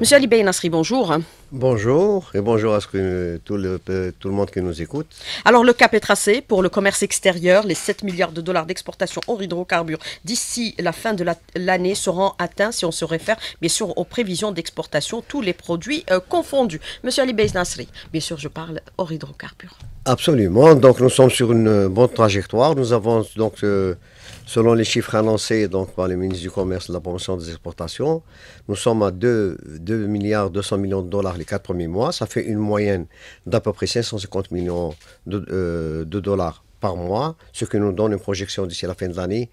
Monsieur Ali Nasri, bonjour. Bonjour et bonjour à euh, tout, le, monde qui nous écoute. Alors le cap est tracé pour le commerce extérieur. Les 7 milliards de dollars d'exportation hors hydrocarbures d'ici la fin de l'année seront atteints si on se réfère bien sûr aux prévisions d'exportation, tous les produits euh, confondus. Monsieur Ali Nasri, bien sûr je parle hors hydrocarbures. Absolument, donc nous sommes sur une bonne trajectoire. Nous avons donc... Euh, Selon les chiffres annoncés donc, par le ministre du Commerce et de la Promotion des Exportations, nous sommes à 2, 2 milliards 200 millions de dollars les quatre premiers mois. Ça fait une moyenne d'à peu près 550 millions de, euh, de dollars par mois, ce qui nous donne une projection d'ici la fin de l'année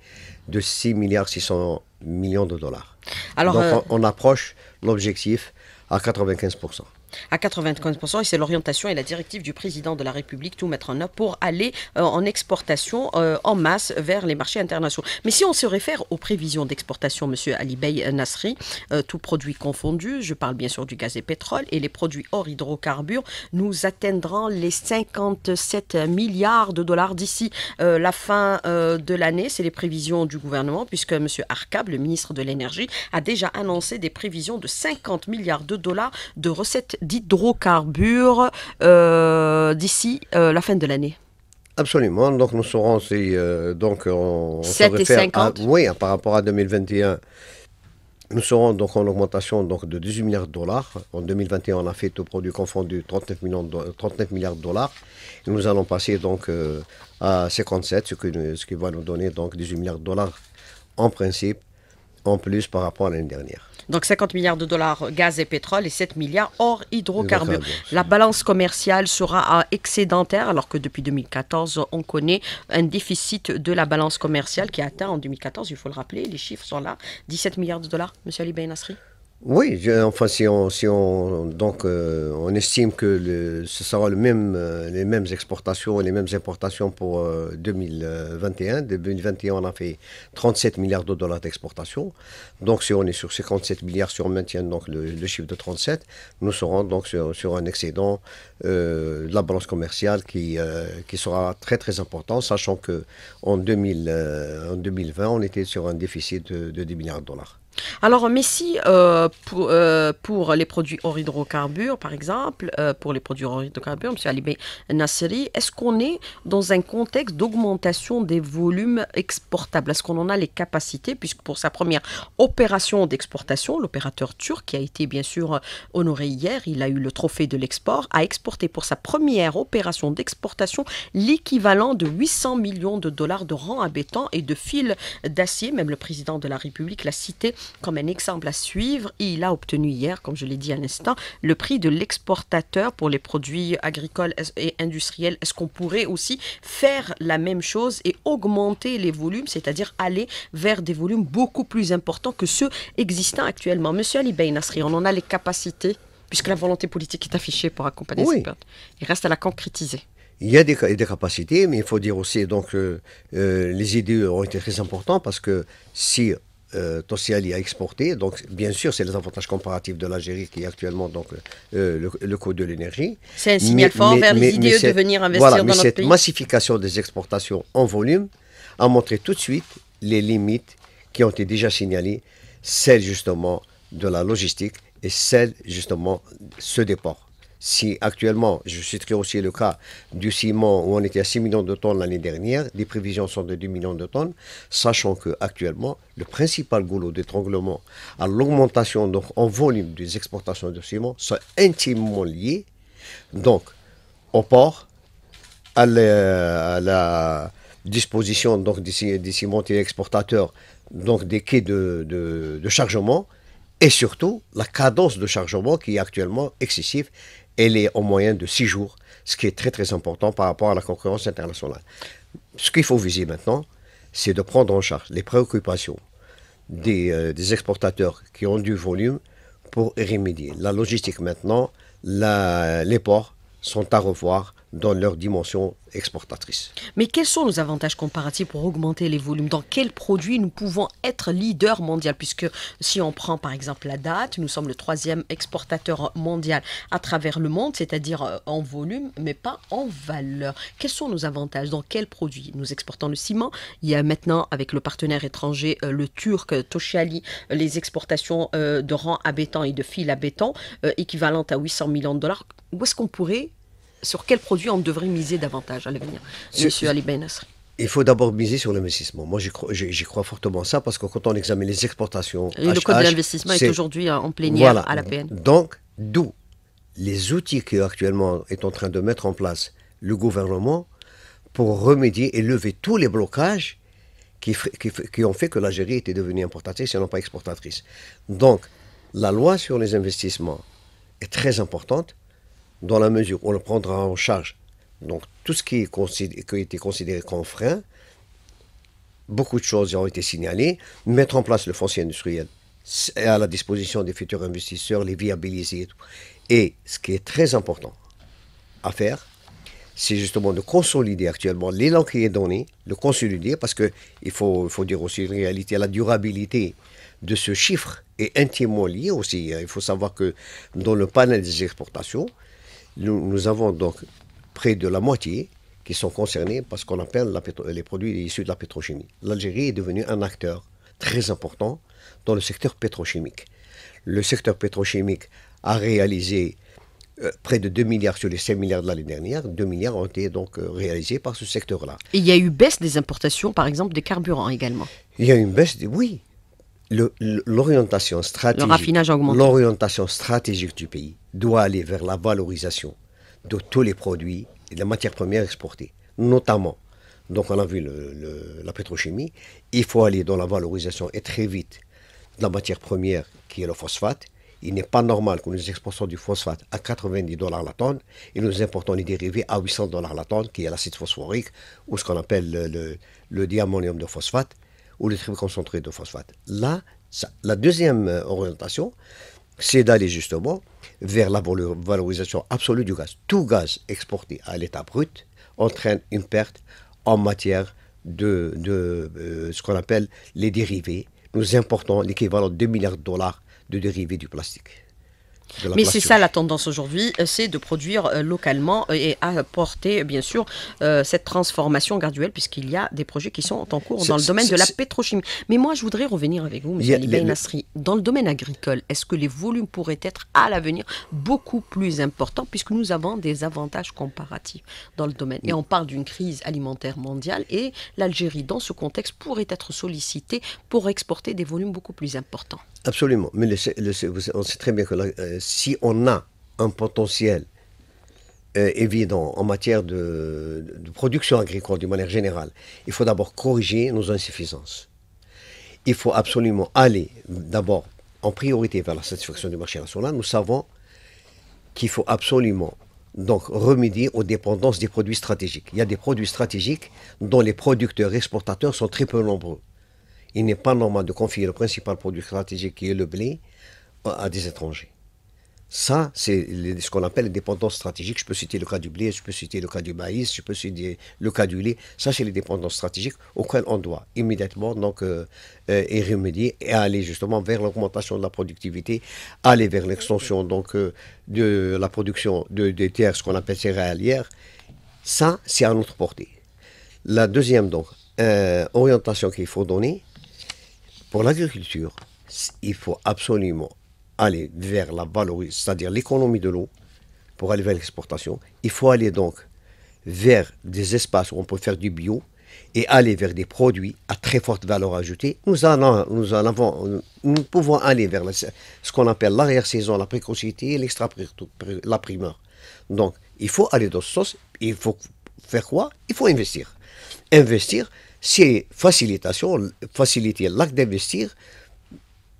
de 6 milliards 600 millions de dollars. Alors, euh, on, approche l'objectif à 95% à 95%, et c'est l'orientation et la directive du président de la République, tout mettre en œuvre pour aller euh, en exportation euh, en masse vers les marchés internationaux. Mais si on se réfère aux prévisions d'exportation, M. Ali Bey Nasri, euh, tout produit confondu, je parle bien sûr du gaz et pétrole, et les produits hors hydrocarbures, nous atteindrons les 57 milliards de dollars d'ici la fin de l'année. C'est les prévisions du gouvernement, puisque M. Arkab, le ministre de l'Énergie, a déjà annoncé des prévisions de 50 milliards de dollars de recettes d'hydrocarbures euh, d'ici euh, la fin de l'année. Absolument. Donc nous serons si, euh, donc on, 7 et À, oui, par rapport à 2021. Nous serons donc en augmentation donc de 18 milliards de dollars. En 2021, on a fait au produit confondu 39, millions de, 39 milliards de dollars. nous allons passer donc à 57, ce, que, ce qui va nous donner donc 18 milliards de dollars en principe, en plus par rapport à l'année dernière. Donc 50 milliards de dollars gaz et pétrole et 7 milliards hors hydrocarbures. La balance commerciale sera excédentaire alors que depuis 2014, on connaît un déficit de la balance commerciale qui est atteint en 2014, il faut le rappeler, les chiffres sont là, 17 milliards de dollars, Monsieur Ali Ben Nasri. Oui, enfin, si on, si on, donc, euh, on estime que le, ce sera le même, euh, les mêmes exportations et les mêmes importations pour 2021. 2021. 2021, on a fait 37 milliards de dollars d'exportation. Donc, si on est sur 57 milliards, si on maintient donc, le, chiffre de 37, nous serons donc sur, un excédent euh, de la balance commerciale qui, qui sera très très important, sachant que en, 2000, en 2020, on était sur un déficit de, de 10 milliards de dollars. Alors, Messi, euh, euh, pour, les produits hors hydrocarbures, par exemple, euh, pour les produits hors hydrocarbures, M. Alibé Nasseri, est-ce qu'on est dans un contexte d'augmentation des volumes exportables Est-ce qu'on en a les capacités Puisque pour sa première opération d'exportation, l'opérateur turc, qui a été bien sûr honoré hier, il a eu le trophée de l'export, a exporté pour sa première opération d'exportation l'équivalent de 800 millions de dollars de rangs à béton et de fils d'acier. Même le président de la République l'a cité comme un exemple à suivre. Il a obtenu hier, comme je l'ai dit à l'instant, le prix de l'exportateur pour les produits agricoles et industriels. Est-ce qu'on pourrait aussi faire la même chose et augmenter les volumes, c'est-à-dire aller vers des volumes beaucoup plus importants que ceux existants actuellement Monsieur Ali Nasri, on en a les capacités puisque la volonté politique est affichée pour accompagner ces pertes. Il reste à la concrétiser. Il y a des, capacités, mais il faut dire aussi donc euh, euh, les idées ont été très importantes parce que si euh, a exporté. Donc, bien sûr, c'est les avantages comparatifs de l'Algérie qui est actuellement donc, euh, le, coût de l'énergie. C'est un signal fort vers les idées de venir investir dans mais cette massification des exportations en volume a montré tout de suite les limites qui ont été déjà signalées, celles justement de la logistique et celles justement de ce déport si actuellement, je citerai aussi le cas du ciment où on était à 6 millions de tonnes l'année dernière, les prévisions sont de 2 millions de tonnes, sachant que actuellement le principal goulot d'étranglement à l'augmentation en volume des exportations de ciment sont intimement liés donc au port, à la, disposition donc des, des cimentiers exportateurs, donc des quais de chargement, et surtout la cadence de chargement qui est actuellement excessive elle est en moyenne de six jours, ce qui est très très important par rapport à la concurrence internationale. Ce qu'il faut viser maintenant, c'est de prendre en charge les préoccupations des, euh, exportateurs qui ont du volume pour y remédier. La logistique maintenant, les ports sont à revoir dans leur dimension exportatrice. Mais quels sont nos avantages comparatifs pour augmenter les volumes Dans quels produits nous pouvons être leader mondial Puisque si on prend par exemple la date, nous sommes le troisième exportateur mondial à travers le monde, c'est-à-dire euh, en volume, mais pas en valeur. Quels sont nos avantages Dans quels produits Nous exportons le ciment. Il y a maintenant, avec le partenaire étranger, euh, le turc euh, Toshali, les exportations de rang à béton et de fil à béton, équivalentes à 800 millions de dollars. Où est-ce qu'on pourrait sur quel produits on devrait miser davantage à l'avenir, Monsieur Ali Ben il faut d'abord miser sur l'investissement. Moi, j'y crois, fortement ça parce que quand on examine les exportations. le code de l'investissement est, aujourd'hui en plénière à la PN. Donc, d'où les outils que actuellement est en train de mettre en place le gouvernement pour remédier et lever tous les blocages qui ont fait que l'Algérie était devenue importatrice et non pas exportatrice. Donc, la loi sur les investissements est très importante dans la mesure où on le prendra en charge. Donc tout ce qui, est a été considéré comme frein, beaucoup de choses ont été signalées. Mettre en place le foncier industriel à la disposition des futurs investisseurs, les viabiliser et tout. Et ce qui est très important à faire, c'est justement de consolider actuellement l'élan qui est donné, le consolider, parce qu'il faut, faut dire aussi une réalité, la durabilité de ce chiffre est intimement liée aussi. Hein. Il faut savoir que dans le panel des exportations, nous, avons donc près de la moitié qui sont concernés par ce qu'on appelle les produits issus de la pétrochimie. L'Algérie est devenue un acteur très important dans le secteur pétrochimique. Le secteur pétrochimique a réalisé euh, près de 2 milliards sur les 5 milliards de l'année dernière, 2 milliards ont été donc euh, réalisés par ce secteur-là. il y a eu baisse des importations, par exemple, des carburants également Il y a eu une baisse, oui, l'orientation stratégique, l'orientation stratégique du pays doit aller vers la valorisation de tous les produits et la matières premières exportées, notamment. Donc on a vu la pétrochimie. Il faut aller dans la valorisation et très vite de la matière première qui est le phosphate. Il n'est pas normal que nous exportions du phosphate à 90 dollars la tonne et nous importons les dérivés à 800 dollars la tonne, qui est l'acide phosphorique ou ce qu'on appelle le, le, le diamonium de phosphate ou les triples concentrées de phosphate. Là, la deuxième euh, orientation, c'est d'aller justement vers la valorisation absolue du gaz. Tout gaz exporté à l'état brut entraîne une perte en matière de, euh, ce qu'on appelle les dérivés. Nous importons l'équivalent de 2 milliards de dollars de dérivés du plastique. Mais c'est ça la tendance aujourd'hui, euh, c'est de produire euh, localement euh, et apporter bien sûr cette transformation graduelle puisqu'il y a des projets qui sont en cours dans le domaine de la pétrochimie. Mais moi je voudrais revenir avec vous, M. Libé Nasri. Dans le domaine agricole, est-ce que les volumes pourraient être à l'avenir beaucoup plus importants puisque nous avons des avantages comparatifs dans le domaine Et on parle d'une crise alimentaire mondiale et l'Algérie dans ce contexte pourrait être sollicitée pour exporter des volumes beaucoup plus importants. Absolument. Mais on sait très bien que euh, si on a un potentiel euh, évident en matière de, production agricole de manière générale, il faut d'abord corriger nos insuffisances. Il faut absolument aller d'abord en priorité vers la satisfaction du marché national. Nous savons qu'il faut absolument donc remédier aux dépendances des produits stratégiques. Il y a des produits stratégiques dont les producteurs exportateurs sont très peu nombreux il n'est pas normal de confier le principal produit stratégique qui est le blé euh, à des étrangers. Ça, c'est ce qu'on appelle les dépendances stratégiques. Je peux citer le cas du blé, je peux citer le cas du maïs, je peux citer le cas du lait. Ça, c'est les dépendances stratégiques auxquelles on doit immédiatement donc, y euh, euh, remédier et aller justement vers l'augmentation de la productivité, aller vers l'extension donc de la production de, des terres, ce qu'on appelle céréalières. Ça, c'est à notre portée. La deuxième donc, orientation qu'il faut donner, pour l'agriculture, il faut absolument aller vers la valorisation, c'est-à-dire l'économie de l'eau, pour aller vers l'exportation. Il faut aller donc vers des espaces où on peut faire du bio et aller vers des produits à très forte valeur ajoutée. Nous, allons nous, nous pouvons aller vers ce qu'on appelle l'arrière-saison, la précocité et l'extra la primeur. Donc, il faut aller dans ce sens. Il faut faire quoi Il faut investir. Investir, c'est facilitation, faciliter l'acte d'investir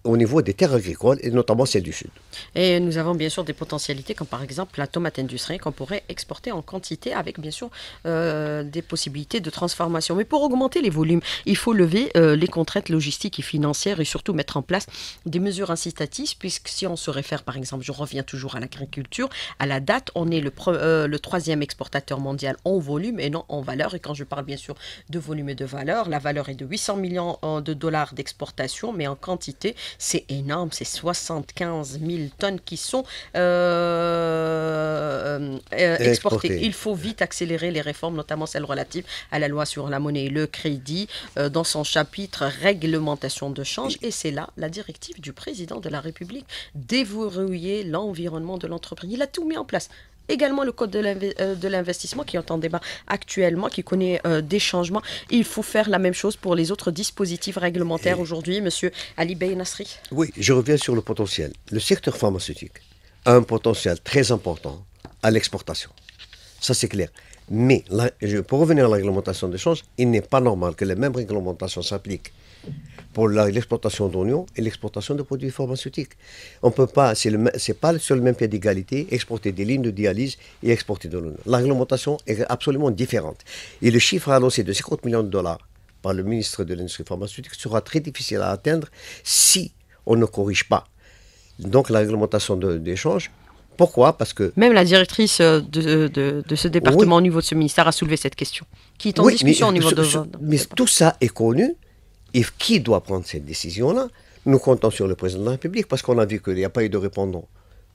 au niveau des terres agricoles et notamment celles du sud. Et nous avons bien sûr des potentialités comme par exemple la tomate industrielle qu'on pourrait exporter en quantité avec bien sûr euh, des possibilités de transformation. Mais pour augmenter les volumes, il faut lever euh, les contraintes logistiques et financières et surtout mettre en place des mesures incitatives puisque si on se réfère par exemple, je reviens toujours à l'agriculture, à la date, on est le, euh, le troisième exportateur mondial en volume et non en valeur. Et quand je parle bien sûr de volume et de valeur, la valeur est de 800 millions de dollars d'exportation mais en quantité c'est énorme, c'est 75 000 tonnes qui sont euh, euh, exportées. Il faut vite accélérer les réformes, notamment celles relatives à la loi sur la monnaie et le crédit, euh, dans son chapitre réglementation de change. Et c'est là la directive du président de la République déverrouiller l'environnement de l'entreprise. Il a tout mis en place également le code euh, de l'investissement qui est en débat actuellement, qui connaît euh, des changements. Il faut faire la même chose pour les autres dispositifs réglementaires aujourd'hui, Monsieur Ali Bey Nasri. Oui, je reviens sur le potentiel. Le secteur pharmaceutique a un potentiel très important à l'exportation. Ça, c'est clair. Mais pour revenir à la réglementation d'échange, il n'est pas normal que les mêmes réglementations s'appliquent pour l'exportation d'oignons et l'exportation de produits pharmaceutiques. On peut pas, c'est pas sur le même pied d'égalité, exporter des lignes de dialyse et exporter de l'oignon. La réglementation est absolument différente. Et le chiffre annoncé de 50 millions de dollars par le ministre de l'Industrie pharmaceutique sera très difficile à atteindre si on ne corrige pas. Donc la réglementation d'échange pourquoi Parce que même la directrice euh, de, ce département au niveau de ce ministère a soulevé cette question, qui est en discussion au niveau de. mais tout ça est connu. Et qui doit prendre cette décision-là Nous comptons sur le président de la République parce qu'on a vu qu'il n'y a pas eu de répondant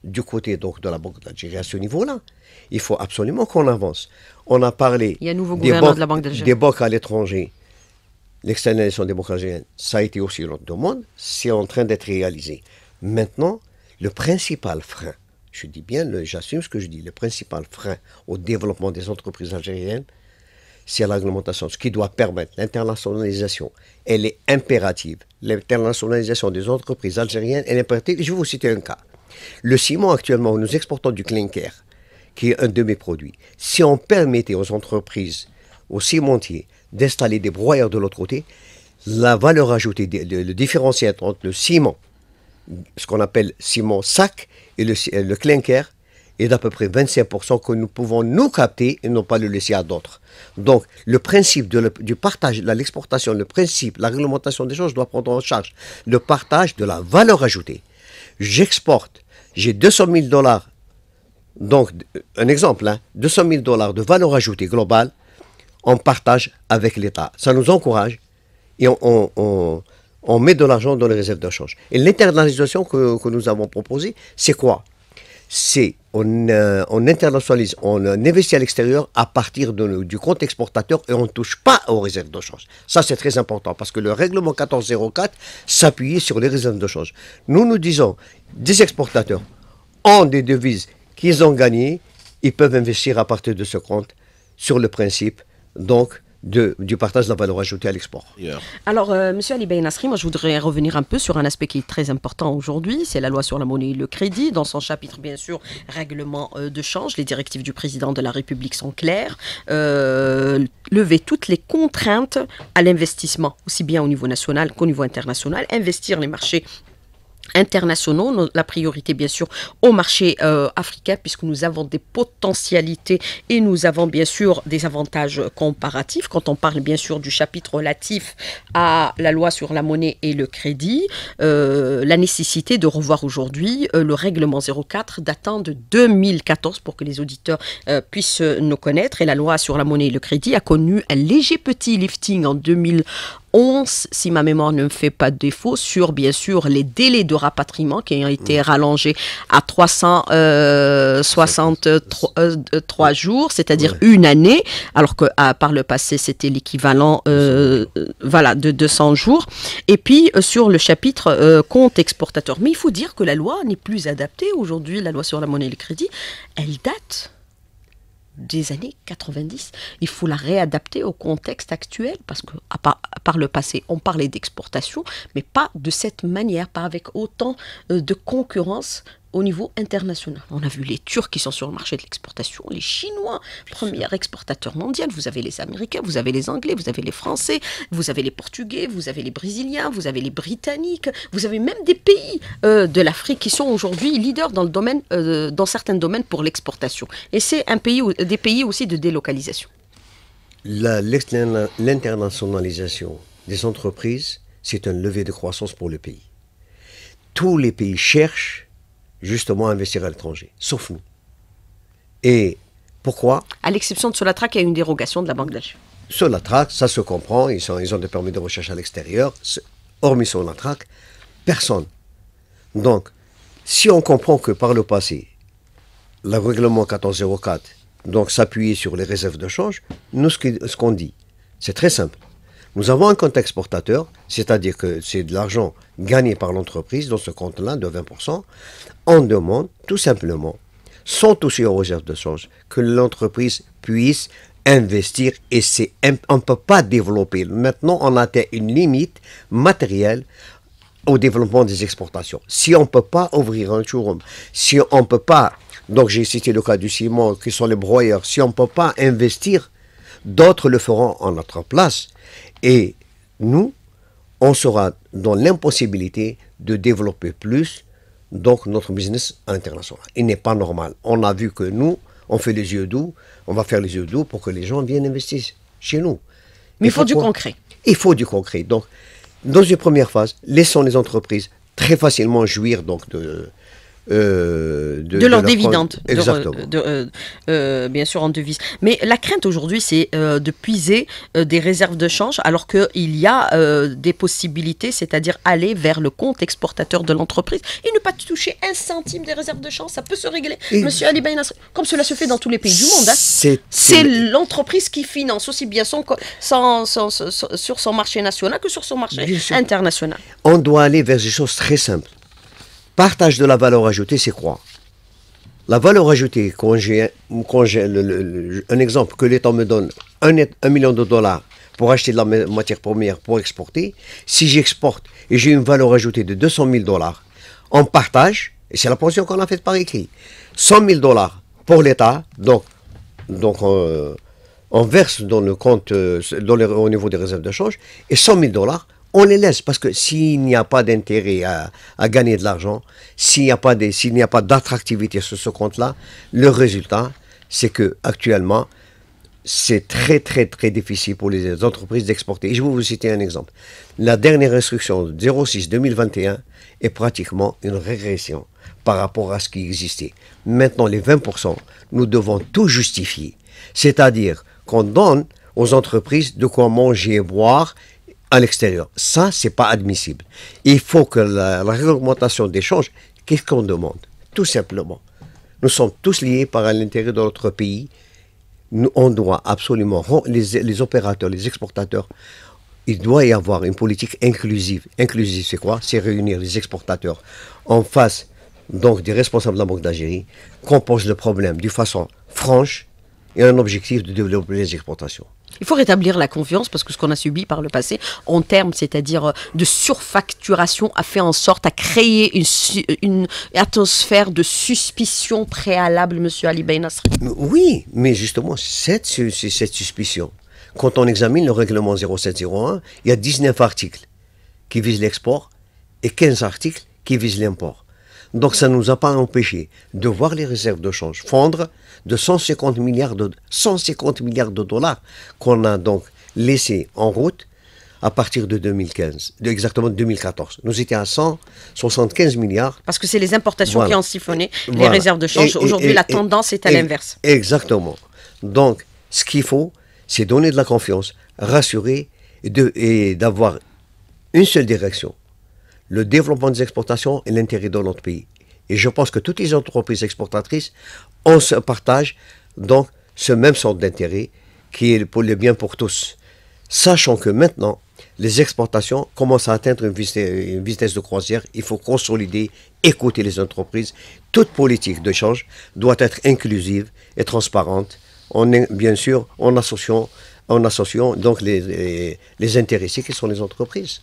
du côté donc de la Banque d'Algérie à ce niveau-là. Il faut absolument qu'on avance. On a parlé des, banques, de la banque des à l'étranger. L'externalisation des banques algériennes, ça a été aussi autre demande. C'est en train d'être réalisé. Maintenant, le principal frein, je dis bien, j'assume ce que je dis, le principal frein au développement des entreprises algériennes, c'est l'agglomération. ce qui doit permettre l'internationalisation. Elle est impérative. L'internationalisation des entreprises algériennes elle est impérative. je vais vous citer un cas. Le ciment, actuellement, nous exportons du clinker, qui est un de mes produits. Si on permettait aux entreprises, aux cimentiers, d'installer des broyeurs de l'autre côté, la valeur ajoutée, le différencier entre le ciment ce qu'on appelle Simon sac et le, le clinker est d'à peu près 25% que nous pouvons nous capter et non pas le laisser à d'autres. Donc, le principe de du partage, de l'exportation, le principe, la réglementation des choses doit prendre en charge le partage de la valeur ajoutée. J'exporte, j'ai 200 000 dollars, donc un exemple, 200 hein, 000 dollars de valeur ajoutée globale, on partage avec l'État. Ça nous encourage et on on met de l'argent dans les réserves de change. Et l'internalisation que, nous avons proposée, c'est quoi C'est euh, on, internationalise, on euh, investit à l'extérieur à partir du compte exportateur et on ne touche pas aux réserves de change. Ça, c'est très important parce que le règlement 1404 s'appuie sur les réserves de change. Nous nous disons, des exportateurs ont des devises qu'ils ont gagnées, ils peuvent investir à partir de ce compte sur le principe. Donc, du partage de la valeur ajoutée à l'export. Alors, euh, Monsieur Ali ben Nasri, moi je voudrais revenir un peu sur un aspect qui est très important aujourd'hui, c'est la loi sur la monnaie et le crédit. Dans son chapitre, bien sûr, règlement euh, de change, les directives du président de la République sont claires. Euh, lever toutes les contraintes à l'investissement, aussi bien au niveau national qu'au niveau international, investir les marchés internationaux, la priorité bien sûr au marché euh, africain puisque nous avons des potentialités et nous avons bien sûr des avantages comparatifs quand on parle bien sûr du chapitre relatif à la loi sur la monnaie et le crédit, euh, la nécessité de revoir aujourd'hui euh, le règlement 04 datant de 2014 pour que les auditeurs puissent nous connaître et la loi sur la monnaie et le crédit a connu un léger petit lifting en 2011 si ma mémoire ne me fait pas défaut, sur bien sûr les délais de rapatriement qui ont été mm. rallongés à 363 euh, euh, jours, c'est-à-dire une année, alors que ah, par le passé c'était l'équivalent euh, voilà, de 200 jours. Et puis sur le chapitre compte exportateur. Mais il faut dire que la loi n'est plus adaptée aujourd'hui, la loi sur la monnaie et le crédit, elle date des années 90. Il faut la réadapter au contexte actuel parce que à part, le passé, on parlait d'exportation, mais pas de cette manière, pas avec autant euh, de concurrence au niveau international. On a vu les Turcs qui sont sur le marché de l'exportation, les Chinois, premier exportateur mondial, vous avez les Américains, vous avez les Anglais, vous avez les Français, vous avez les Portugais, vous avez les Brésiliens, vous avez les Britanniques, vous avez même des pays euh, de l'Afrique qui sont aujourd'hui leaders dans, le domaine, euh, dans certains domaines pour l'exportation. Et c'est un pays, des pays aussi de délocalisation. L'internationalisation des entreprises, c'est un levier de croissance pour le pays. Tous les pays cherchent justement investir à l'étranger, sauf nous. Et pourquoi À l'exception de Solatrac, il y a une dérogation de la Banque d'Algérie. Solatrac, ça se comprend, ils, ils ont des permis de recherche à l'extérieur, hormis Solatrac, personne. Donc, si on comprend que par le passé, le règlement 1404 donc s'appuyer sur les réserves de change, nous, ce qu'on dit, c'est très simple. Nous avons un compte exportateur, c'est-à-dire que c'est de l'argent gagné par l'entreprise dans ce compte-là de 20%. On demande tout simplement, sans toucher aux réserves de change, que l'entreprise puisse investir et c'est on ne peut pas développer. Maintenant, on atteint une limite matérielle au développement des exportations. Si on ne peut pas ouvrir un showroom, si on ne peut pas, donc j'ai cité le cas du ciment, qui sont les broyeurs, si on ne peut pas investir, d'autres le feront en notre place. Et nous, on sera dans l'impossibilité de développer plus donc notre business international. Il n'est pas normal. On a vu que nous, on fait les yeux doux, on va faire les yeux doux pour que les gens viennent investir chez nous. Mais il faut, du concret. Il faut du concret. Donc, dans une première phase, laissons les entreprises très facilement jouir donc de, euh, de, leurs leur, bien sûr en devise. Mais la crainte aujourd'hui, c'est euh, de puiser euh, des réserves de change, alors qu'il y a des possibilités, c'est-à-dire aller vers le compte exportateur de l'entreprise et ne pas toucher un centime des réserves de change. Ça peut se régler, Monsieur Ali comme cela se fait dans tous les pays du monde. Hein. C'est l'entreprise qui finance aussi bien sur son marché national que sur son marché international. On doit aller vers des choses très simples partage de la valeur ajoutée, c'est quoi La valeur ajoutée, quand j'ai, un exemple que l'État me donne, un, million de dollars pour acheter de la matière première pour exporter, si j'exporte et j'ai une valeur ajoutée de 200 000 dollars, on partage, et c'est la portion qu'on a faite par écrit, 100 000 dollars pour l'État, donc, on, verse dans le compte, euh, au niveau des réserves de change, et 100 000 dollars on les laisse parce que s'il n'y a pas d'intérêt à, gagner de l'argent, s'il n'y a pas d'attractivité sur ce compte-là, le résultat, c'est que actuellement, c'est très très très difficile pour les entreprises d'exporter. Et je vais vous citer un exemple. La dernière instruction 06-2021 est pratiquement une régression par rapport à ce qui existait. Maintenant, les 20%, nous devons tout justifier. C'est-à-dire qu'on donne aux entreprises de quoi manger et boire à l'extérieur. Ça, c'est pas admissible. Il faut que la, la réglementation d'échange, qu'est-ce qu'on demande Tout simplement. Nous sommes tous liés par l'intérêt de notre pays. Nous, on doit absolument, les, opérateurs, les exportateurs, il doit y avoir une politique inclusive. Inclusive, c'est quoi C'est réunir les exportateurs en face donc des responsables de la Banque d'Algérie, qu'on pose le problème de façon franche et un objectif de développer les exportations. Il faut rétablir la confiance parce que ce qu'on a subi par le passé, en termes, c'est-à-dire euh, de surfacturation, a fait en sorte à créer une, euh, atmosphère de suspicion préalable, Monsieur Ali ben Nasr. Oui, mais justement, cette, cette suspicion, quand on examine le règlement 0701, il y a 19 articles qui visent l'export et 15 articles qui visent l'import. Donc ça ne nous a pas empêché de voir les réserves de change fondre, de 150 milliards de, 150 milliards de dollars qu'on a donc laissé en route à partir de 2015, de exactement 2014. Nous étions à 175 milliards. Parce que c'est les importations qui ont siphonné les réserves de change. Aujourd'hui, la tendance est à l'inverse. Exactement. Donc, ce qu'il faut, c'est donner de la confiance, rassurer et d'avoir une seule direction, le développement des exportations et l'intérêt de notre pays. Et je pense que toutes les entreprises exportatrices ont ce partage, donc ce même centre d'intérêt qui est pour le bien pour tous. Sachant que maintenant, les exportations commencent à atteindre une vitesse, de croisière. Il faut consolider, écouter les entreprises. Toute politique de change doit être inclusive et transparente. bien sûr, en associant, en donc les, les, intéressés qui sont les entreprises.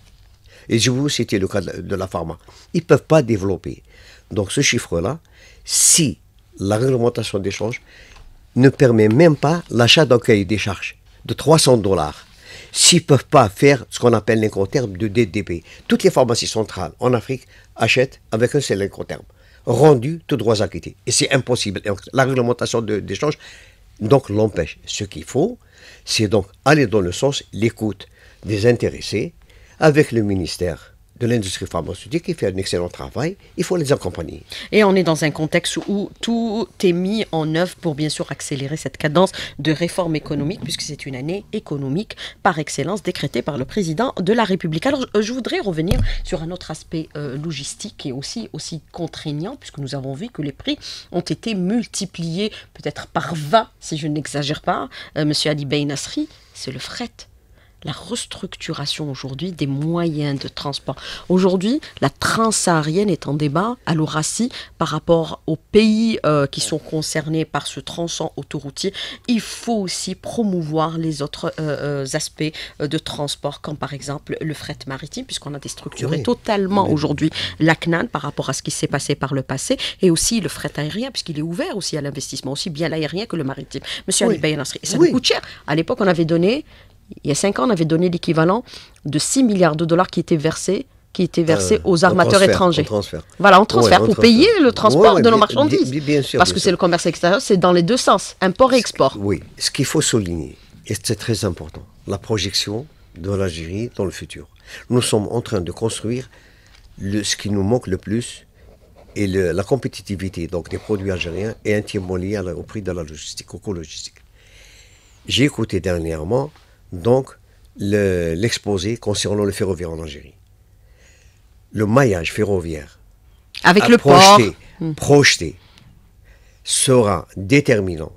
Et je vous citer le cas de la pharma. Ils ne peuvent pas développer donc ce chiffre-là, si la réglementation d'échange ne permet même pas l'achat d'accueil des charges de 300 dollars, s'ils ne peuvent pas faire ce qu'on appelle terme de DDP. Toutes les pharmacies centrales en Afrique achètent avec un seul incoterme, rendu tout droit acquitté. Et c'est impossible. la réglementation d'échange donc l'empêche. Ce qu'il faut, c'est donc aller dans le sens l'écoute des intéressés avec le ministère de l'industrie pharmaceutique qui fait un excellent travail, il faut les accompagner. Et on est dans un contexte où tout est mis en œuvre pour bien sûr accélérer cette cadence de réforme économique, puisque c'est une année économique par excellence décrétée par le président de la République. Alors je voudrais revenir sur un autre aspect euh, logistique et aussi, aussi contraignant, puisque nous avons vu que les prix ont été multipliés peut-être par 20, si je n'exagère pas. Euh, Monsieur Ali Nasri, c'est le fret la restructuration aujourd'hui des moyens de transport. Aujourd'hui, la transsaharienne est en débat à l'Aurassi par rapport aux pays euh, qui sont concernés par ce tronçon autoroutier. Il faut aussi promouvoir les autres euh, euh, aspects de transport, comme par exemple le fret maritime, puisqu'on a déstructuré totalement aujourd'hui la CNAN par rapport à ce qui s'est passé par le passé, et aussi le fret aérien, puisqu'il est ouvert aussi à l'investissement, aussi bien l'aérien que le maritime. Monsieur ça nous coûte cher. À l'époque, on avait donné il y a 5 ans, on avait donné l'équivalent de 6 milliards de dollars qui étaient versés qui euh, aux armateurs étrangers. étrangers. Transfert. Voilà, en transfert, pour payer le transport de nos marchandises. Parce que c'est le commerce extérieur, c'est dans les deux sens, import et export. oui, ce qu'il faut souligner, et c'est très important, la projection de l'Algérie dans le futur. Nous sommes en train de construire le, ce qui nous manque le plus, et la compétitivité donc, des produits algériens est intimement liée à au prix de la logistique, au coût logistique. J'ai écouté dernièrement donc l'exposé concernant le ferroviaire en Algérie. Le maillage ferroviaire avec le projeté, hmm. projeté sera déterminant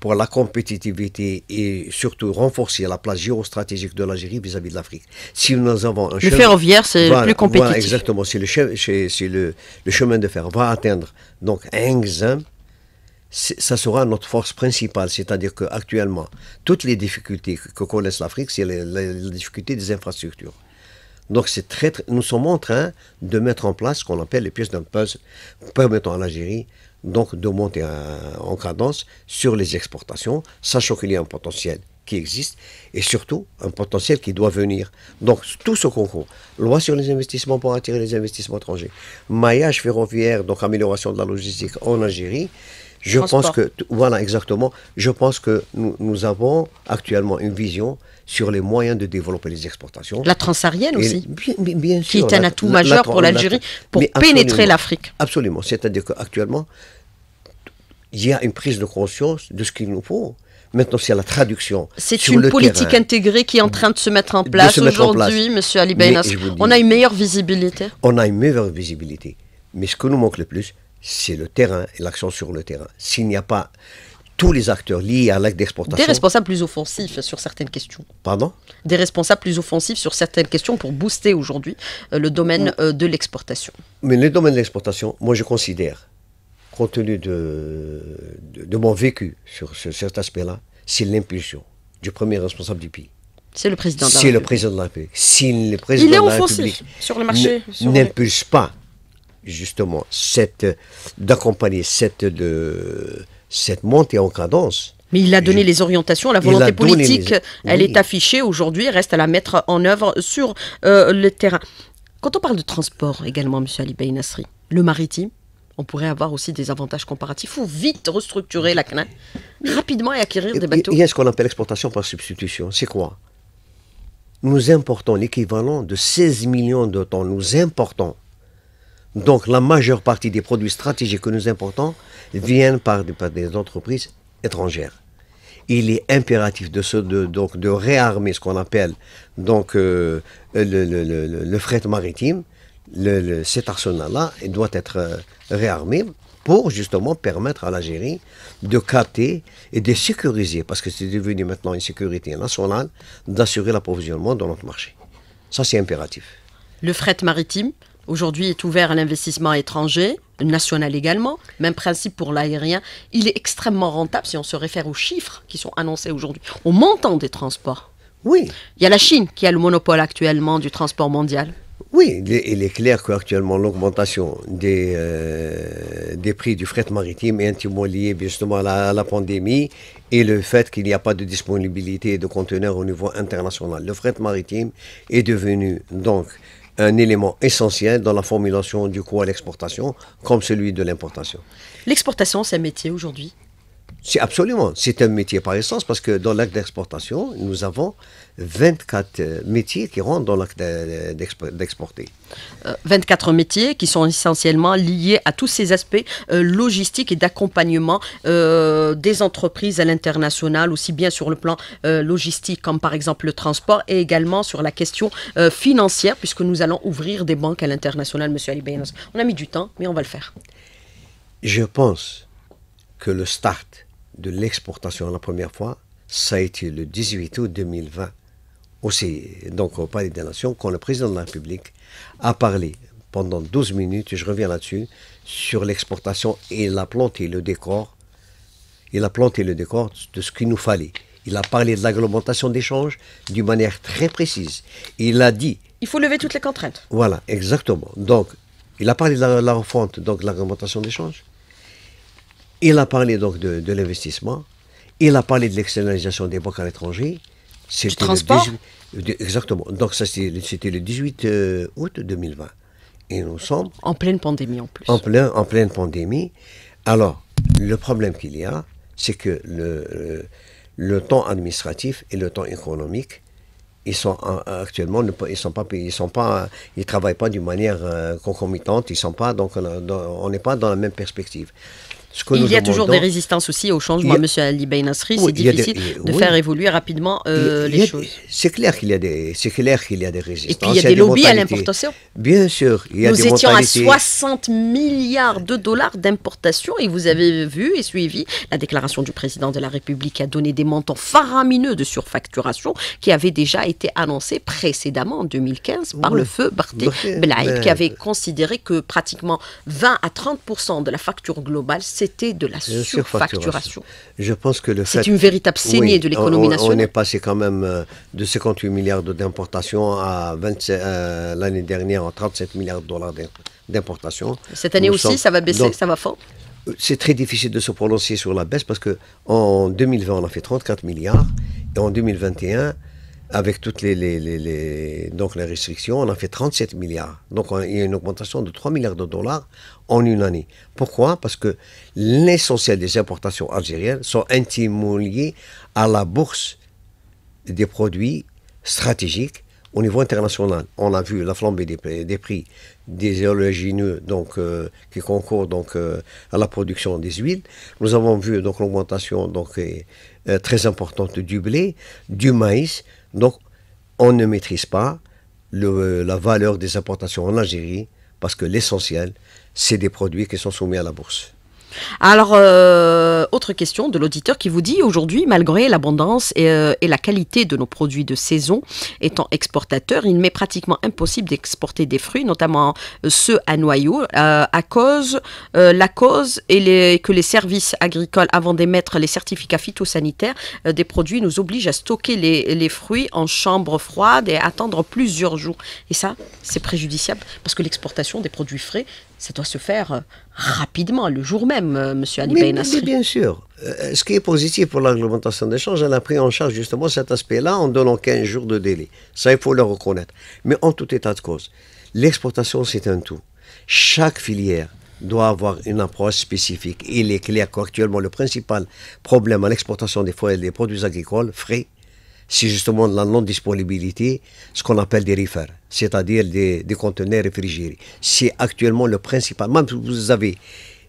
pour la compétitivité et surtout renforcer la place géostratégique de l'Algérie vis-à-vis de l'Afrique. Si nous avons un le ferroviaire, c'est le plus compétitif. exactement, c'est le, chemin de fer. va atteindre donc un ça sera notre force principale. C'est-à-dire qu'actuellement, toutes les difficultés que connaît l'Afrique, c'est les, difficultés des infrastructures. Donc, c'est très, nous sommes en train de mettre en place ce qu'on appelle les pièces d'un puzzle permettant à l'Algérie donc de monter en cadence sur les exportations, sachant qu'il y a un potentiel qui existe et surtout un potentiel qui doit venir. Donc tout ce concours, loi sur les investissements pour attirer les investissements étrangers, maillage ferroviaire, donc amélioration de la logistique en Algérie, je pense que, voilà, exactement. Je pense que nous, avons actuellement une vision sur les moyens de développer les exportations. La transsaharienne aussi, bien, qui est un atout majeur pour l'Algérie pour pénétrer l'Afrique. Absolument. C'est-à-dire qu'actuellement, il y a une prise de conscience de ce qu'il nous faut. Maintenant, c'est la traduction. C'est une politique intégrée qui est en train de se mettre en place aujourd'hui, Monsieur Ali On a une meilleure visibilité. On a une meilleure visibilité. Mais ce que nous manque le plus, c'est le terrain et l'action sur le terrain. S'il n'y a pas tous les acteurs liés à l'acte d'exportation. Des responsables plus offensifs sur certaines questions. Pardon Des responsables plus offensifs sur certaines questions pour booster aujourd'hui euh, le domaine mm. euh, de l'exportation. Mais le domaine de l'exportation, moi je considère, compte tenu de, de, mon vécu sur, cet aspect-là, c'est l'impulsion du premier responsable du pays. C'est le président de la République. C'est le président de la République. Si le président Il est offensif sur le marché. N'impulse pas justement cette d'accompagner cette de cette montée en cadence. Mais il a donné les orientations, la volonté politique, elle est affichée aujourd'hui, reste à la mettre en œuvre sur euh, le terrain. Quand on parle de transport également, M. Ali Beynasri, le maritime, on pourrait avoir aussi des avantages comparatifs. Il faut vite restructurer la CNA, rapidement et acquérir des bateaux. Il y a ce qu'on appelle exportation par substitution. C'est quoi Nous importons l'équivalent de 16 millions de Nous importons donc la majeure partie des produits stratégiques que nous importons viennent par, des entreprises étrangères. Il est impératif de, donc, de réarmer ce qu'on appelle donc, euh, le, le, fret maritime. cet arsenal-là doit être euh, réarmé pour justement permettre à l'Algérie de capter et de sécuriser, parce que c'est devenu maintenant une sécurité nationale, d'assurer l'approvisionnement dans notre marché. Ça, c'est impératif. Le fret maritime, aujourd'hui est ouvert à l'investissement étranger, national également. Même principe pour l'aérien. Il est extrêmement rentable si on se réfère aux chiffres qui sont annoncés aujourd'hui, au montant des transports. Oui. Il y a la Chine qui a le monopole actuellement du transport mondial. Oui, il est clair qu'actuellement l'augmentation des, euh, des prix du fret maritime est intimement liée justement à la, à la pandémie et le fait qu'il n'y a pas de disponibilité de conteneurs au niveau international. Le fret maritime est devenu donc un élément essentiel dans la formulation du coût à l'exportation, comme celui de l'importation. L'exportation, c'est un métier aujourd'hui c'est absolument, c'est un métier par essence parce que dans l'acte d'exportation, nous avons 24 euh, métiers qui rentrent dans l'acte d'exporter. 24 euh, métiers qui sont essentiellement liés à tous ces aspects euh, logistiques et d'accompagnement des entreprises à l'international, aussi bien sur le plan logistique comme par exemple le transport et également sur la question financière puisque nous allons ouvrir des banques à l'international, Monsieur Ali On a mis du temps, mais on va le faire. Je pense que le start de l'exportation la première fois, ça a été le 18 août 2020, aussi, donc au Palais des Nations, quand le président de la République a parlé pendant 12 minutes, je reviens là-dessus, sur l'exportation et il a planté le décor. Il a planté le décor de ce qu'il nous fallait. Il a parlé de l'agglomération d'échanges d'une manière très précise. Il a dit. Il faut lever toutes les contraintes. Voilà, exactement. Donc, il a parlé de la, refonte, donc de l'agglomération d'échanges. Il a parlé donc de, l'investissement, il a parlé de l'externalisation des banques à l'étranger. Du Exactement. Donc ça, c'était le 18 euh, août 2020. Et nous sommes... En pleine pandémie en plus. En, plein, en pleine pandémie. Alors, le problème qu'il y a, c'est que le, euh, le temps administratif et le temps économique ils sont euh, actuellement ils sont pas ils sont pas ils travaillent pas d'une manière concomitante ils sont pas donc on n'est pas dans la même perspective il y a toujours des résistances aussi au changement, M. Monsieur Ali c'est difficile de faire évoluer rapidement euh, les choses. C'est clair qu'il y a des, résistances. Et puis il y a des, lobbies à l'importation. Bien sûr, il y a Nous étions à 60 milliards de dollars d'importation et vous avez vu et suivi la déclaration du président de la République qui a donné des montants faramineux de surfacturation qui avaient déjà été annoncés précédemment en 2015 par le feu Barthé Blight, qui avait considéré que pratiquement 20 à 30 de la facture globale c'est c'était de la surfacturation. Je pense que le C'est une véritable saignée de l'économie nationale. On est passé quand même euh, de 58 milliards d'importations à euh, l'année dernière en 37 milliards de dollars d'importations. Cette année aussi, ça va baisser, ça va fort c'est très difficile de se prononcer sur la baisse parce que en 2020 on a fait 34 milliards et en 2021 avec toutes les, donc les restrictions, on a fait 37 milliards. Donc il y a une augmentation de 3 milliards de dollars en une année. Pourquoi Parce que l'essentiel des importations algériennes sont intimement liées à la bourse des produits stratégiques au niveau international. On a vu la flambée des, prix des oléagineux, donc, euh, qui concourent donc, euh, à la production des huiles. Nous avons vu donc l'augmentation donc, euh, très importante du blé, du maïs, donc, on ne maîtrise pas la valeur des importations en Algérie parce que l'essentiel, c'est des produits qui sont soumis à la bourse. Alors, euh, autre question de l'auditeur qui vous dit aujourd'hui, malgré l'abondance euh, et, la qualité de nos produits de saison, étant exportateur, il m'est pratiquement impossible d'exporter des fruits, notamment euh, ceux à noyaux, à cause la cause et que les services agricoles, avant d'émettre les certificats phytosanitaires des produits, nous obligent à stocker les, les fruits en chambre froide et à attendre plusieurs jours. Et ça, c'est préjudiciable parce que l'exportation des produits frais, ça doit se faire rapidement, le jour même. M. Euh, Ali mais, ben mais bien sûr. Euh, ce qui est positif pour des d'échange, elle a pris en charge justement cet aspect-là en donnant 15 jours de délai. Ça, il faut le reconnaître. Mais en tout état de cause, l'exportation, c'est un tout. Chaque filière doit avoir une approche spécifique. Il est clair qu'actuellement, le principal problème à l'exportation des foyers et des produits agricoles frais, c'est justement la non-disponibilité, ce qu'on appelle des rifers, c'est-à-dire des, des conteneurs réfrigérés. C'est actuellement le principal. Même si vous avez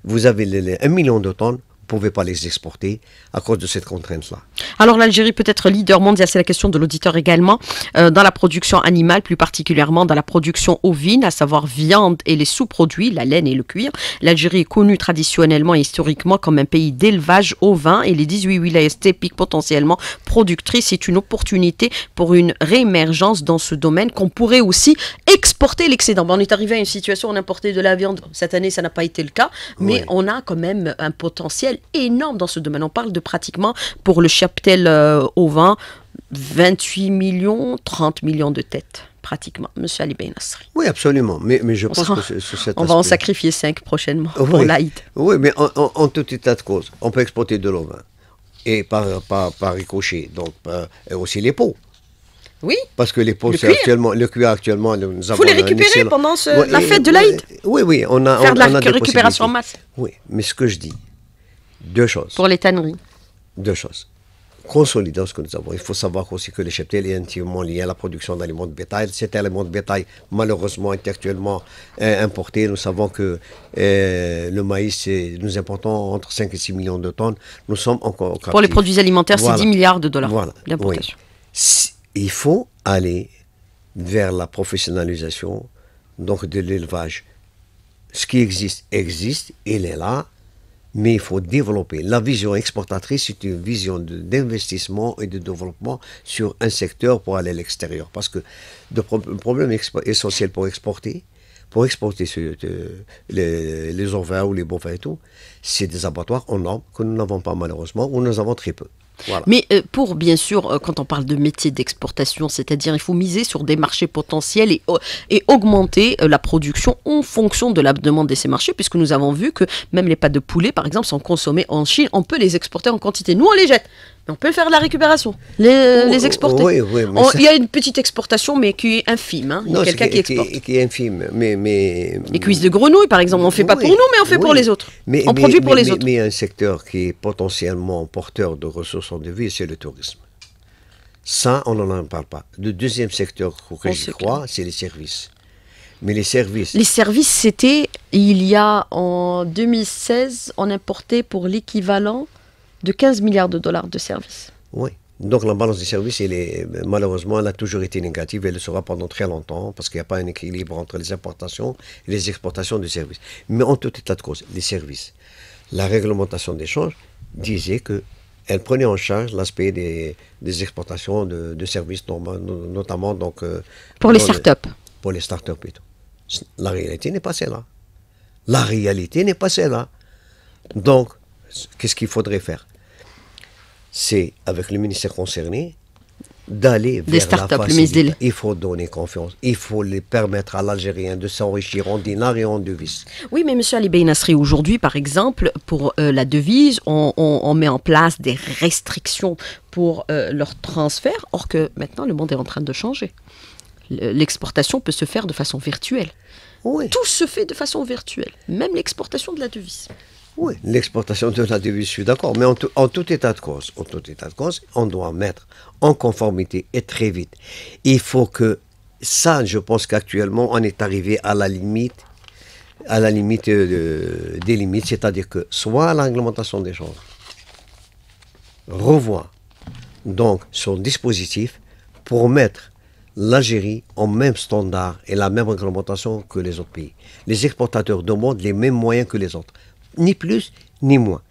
vous avez les, 1 million de tonnes pouvait pas les exporter à cause de cette contrainte-là. Alors l'Algérie peut être leader mondial, c'est la question de l'auditeur également, euh, dans la production animale, plus particulièrement dans la production ovine, à savoir viande et les sous-produits, la laine et le cuir. L'Algérie est connue traditionnellement et historiquement comme un pays d'élevage ovin et les 18 est épiques potentiellement productrices, c'est une opportunité pour une réémergence dans ce domaine qu'on pourrait aussi exporter l'excédent. on est arrivé à une situation où on importait de la viande. Cette année, ça n'a pas été le cas, mais on a quand même un potentiel énorme dans ce domaine. On parle de pratiquement, pour le cheptel euh, au vin, 28 millions, 30 millions de têtes pratiquement, monsieur Ali ben Oui, absolument. Mais, mais je pense que sur cet On va en sacrifier 5 prochainement oui. pour l'Aïd. Oui, mais en, tout état de cause, on peut exporter de vin Et par, par, par, ricochet, donc et aussi les pots. Oui. Parce que les pots, le actuellement, le cuir actuellement, nous avons. Faut les récupérer pendant la fête de l'Aïd. Oui, oui, on a. Faire on, de la récupération en masse. Oui, mais ce que je dis, deux choses. Pour les tanneries Deux choses. Consolidons ce que nous avons. Il faut savoir aussi que le cheptel est intimement lié à la production d'aliments de bétail. Cet aliment de bétail, malheureusement, est actuellement euh, importé. Nous savons que euh, le maïs, nous importons entre 5 et 6 millions de tonnes. Nous sommes encore. Pour les produits alimentaires, c'est 10 milliards de dollars d'importation. Il faut aller vers la professionnalisation donc de l'élevage. Ce qui existe, existe, il est là mais il faut développer. La vision exportatrice, c'est une vision d'investissement et de développement sur un secteur pour aller à l'extérieur. Parce que le problème essentiel pour exporter, pour exporter les, ovaires ou les bovins et tout, c'est des abattoirs en or que nous n'avons pas malheureusement, ou nous avons très peu. Mais euh, pour, bien sûr, euh, quand on parle de métier d'exportation, c'est-à-dire il faut miser sur des marchés potentiels et, et augmenter euh, la production en fonction de la demande de ces marchés, puisque nous avons vu que même les pâtes de poulet, par exemple, sont consommées en Chine. On peut les exporter en quantité. Nous, on les jette on peut faire de la récupération. Les, euh, exporter. Oui, Il y a une petite exportation, mais qui est infime. Hein. Non, quelqu'un qui, est infime. Mais, Les cuisses de grenouilles, par exemple, on ne fait pas pour nous, mais on fait pour les autres. on produit pour les autres. Mais un secteur qui est potentiellement porteur de ressources en devise, c'est le tourisme. Ça, on n'en parle pas. Le deuxième secteur auquel je crois, c'est les services. Mais les services. Les services, c'était, il y a en 2016, on importait pour l'équivalent de 15 milliards de dollars de services. Oui. Donc la balance des services, malheureusement, elle a toujours été négative et elle le sera pendant très longtemps parce qu'il n'y a pas un équilibre entre les importations et les exportations de services. Mais en tout état de cause, les services, la réglementation d'échange disait que elle prenait en charge l'aspect des, exportations de, services, notamment donc euh, pour les startups. Pour les startups et tout. La réalité n'est pas celle-là. La réalité n'est pas celle-là. Donc, qu'est-ce qu'il faudrait faire c'est avec le ministère concerné d'aller vers la facilité. Il faut donner confiance. Il faut les permettre à l'Algérien de s'enrichir en dinars et en devises. Oui, mais M. Ali aujourd'hui, par exemple, pour euh, la devise, on, met en place des restrictions pour euh, leur transfert, or que maintenant, le monde est en train de changer. Euh, l'exportation peut se faire de façon virtuelle. Tout se fait de façon virtuelle, même l'exportation de la devise. Oui, l'exportation de la devise, je suis d'accord, mais en tout, état de cause, en tout état de cause, on doit mettre en conformité et très vite. Il faut que ça, je pense qu'actuellement, on est arrivé à la limite, à la limite euh, des limites, c'est-à-dire que soit la des choses revoit donc son dispositif pour mettre l'Algérie en même standard et la même réglementation que les autres pays. Les exportateurs demandent les mêmes moyens que les autres ni plus ni moins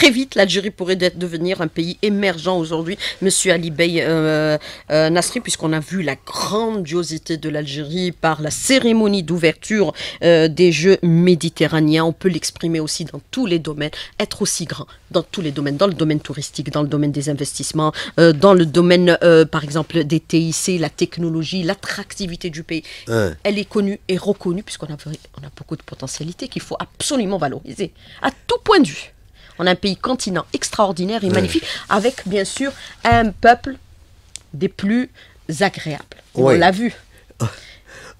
très vite, l'Algérie pourrait devenir un pays émergent aujourd'hui, Monsieur Ali Bey euh, euh, Nasri, puisqu'on a vu la grandiosité de l'Algérie par la cérémonie d'ouverture euh, des Jeux méditerranéens. On peut l'exprimer aussi dans tous les domaines, être aussi grand dans tous les domaines, dans le domaine touristique, dans le domaine des investissements, dans le domaine, par exemple, des TIC, la technologie, l'attractivité du pays. Elle est connue et reconnue, puisqu'on a, on a beaucoup de potentialités qu'il faut absolument valoriser, à tout point de vue. On a un pays continent extraordinaire et magnifique, avec bien sûr un peuple des plus agréables. On l'a vu.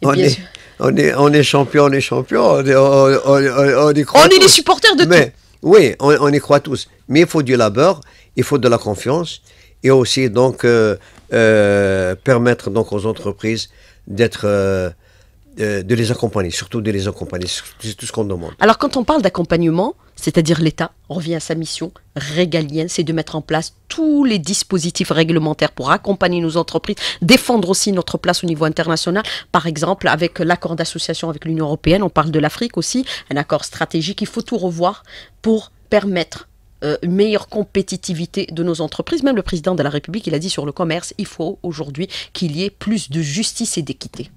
on, est, on, est, on champion, on est champion, on on, est des supporters de Mais, Oui, on, y croit tous. Mais il faut du labeur, il faut de la confiance et aussi donc euh, euh, permettre donc aux entreprises d'être euh, de les accompagner, surtout de les accompagner. C'est tout ce qu'on demande. Alors quand on parle d'accompagnement, c'est-à-dire l'État, revient à sa mission régalienne, c'est de mettre en place tous les dispositifs réglementaires pour accompagner nos entreprises, défendre aussi notre place au niveau international, par exemple avec l'accord d'association avec l'Union européenne, on parle de l'Afrique aussi, un accord stratégique, il faut tout revoir pour permettre euh, une meilleure compétitivité de nos entreprises. Même le président de la République, il a dit sur le commerce, il faut aujourd'hui qu'il y ait plus de justice et d'équité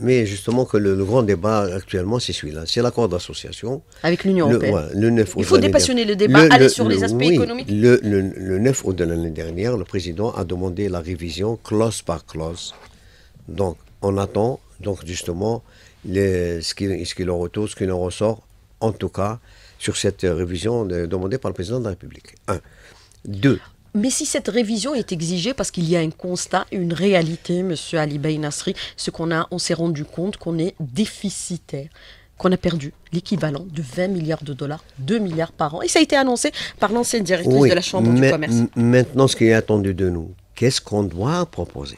mais justement que le, grand débat actuellement, c'est celui-là. C'est l'accord d'association. Avec l'Union européenne. Il faut dépassionner le débat, aller sur les aspects économiques. Le, 9 août de l'année dernière, le président a demandé la révision clause par clause. Donc, on attend donc justement ce qu'il qui en retourne, ce qu'il en ressort, en tout cas, sur cette révision demandée par le président de la République. Un. Deux. Mais si cette révision est exigée parce qu'il y a un constat, une réalité, Monsieur Ali Nasri, ce qu'on a, on s'est rendu compte qu'on est déficitaire qu'on a perdu l'équivalent de 20 milliards de dollars, 2 milliards par an. Et ça a été annoncé par l'ancienne directrice de la Chambre du commerce. Maintenant, ce qui est attendu de nous, qu'est-ce qu'on doit proposer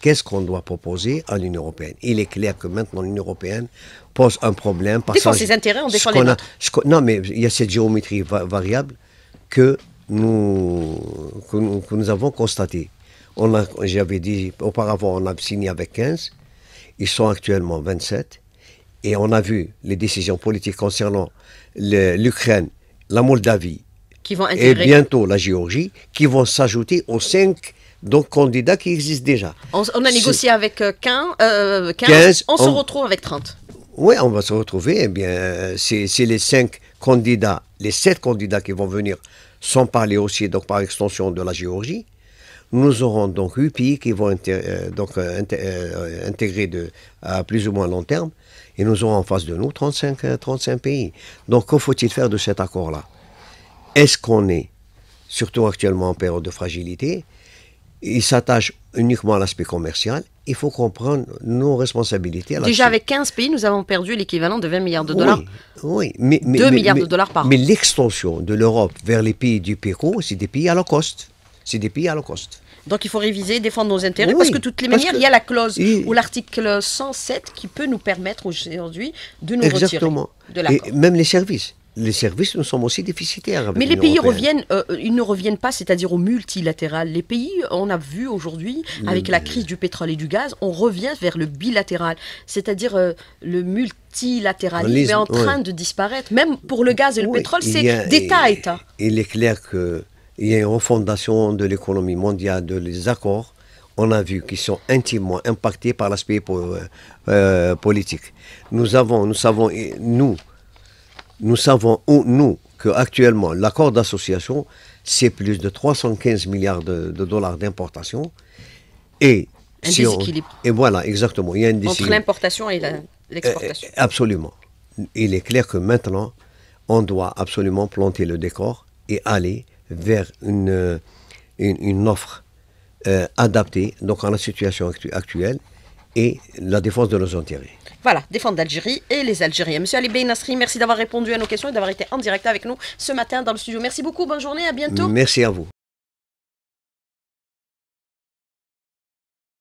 Qu'est-ce qu'on doit proposer à l'Union européenne Il est clair que maintenant l'Union européenne pose un problème. Parce défend ses intérêts, on défend les a, Non, mais il y a cette géométrie variable que nous, que, nous, avons constaté. J'avais dit auparavant, on a signé avec 15, ils sont actuellement 27, et on a vu les décisions politiques concernant l'Ukraine, la Moldavie, qui vont et bientôt la Géorgie, qui vont s'ajouter aux 5 donc candidats qui existent déjà. On, a négocié avec 15, euh, euh, on, se retrouve avec 30. Oui, on va se retrouver. et eh bien, euh, c'est les 5 candidats, les 7 candidats qui vont venir sans parler aussi, donc par extension, de la Géorgie, nous aurons donc huit pays qui vont euh, donc, euh, euh, intégrer de, à plus ou moins long terme, et nous aurons en face de nous 35, 35 pays. Donc, que faut-il faire de cet accord-là Est-ce qu'on est, surtout actuellement en période de fragilité, il s'attache uniquement l'aspect commercial, il faut comprendre nos responsabilités. Déjà avec 15 pays, nous avons perdu l'équivalent de 20 milliards de dollars. Oui, mais, mais, 2 milliards de dollars par an. Mais l'extension de l'Europe vers les pays du Pérou, c'est des pays à low cost. C'est des pays à low Donc il faut réviser, défendre nos intérêts, parce que de toutes les manières, il y a la clause ou l'article 107 qui peut nous permettre aujourd'hui de nous retirer de l'accord. Même les services les services, nous sommes aussi déficitaires. Mais les pays reviennent, euh, ils ne reviennent pas, c'est-à-dire au multilatéral. Les pays, on a vu aujourd'hui, avec la crise du pétrole et du gaz, on revient vers le bilatéral, c'est-à-dire euh, le multilatéralisme est en train de disparaître. Même pour le gaz et le pétrole, c'est d'État à État. Il est clair qu'il y a une fondation de l'économie mondiale, de les accords, on a vu, qui sont intimement impactés par l'aspect euh, politique. Nous avons, nous savons, nous, nous savons, nous, qu'actuellement, l'accord d'association, c'est plus de 315 milliards de, dollars d'importation. Et, si et voilà, exactement. Il y a un Entre l'importation et l'exportation. Eh, eh, absolument. Il est clair que maintenant, on doit absolument planter le décor et aller vers une, une, offre euh, adaptée donc à la situation actuelle et la défense de nos intérêts. Voilà, défendre l'Algérie et les Algériens. Monsieur Ali Nasri, merci d'avoir répondu à nos questions et d'avoir été en direct avec nous ce matin dans le studio. Merci beaucoup, bonne journée, à bientôt. Merci à vous.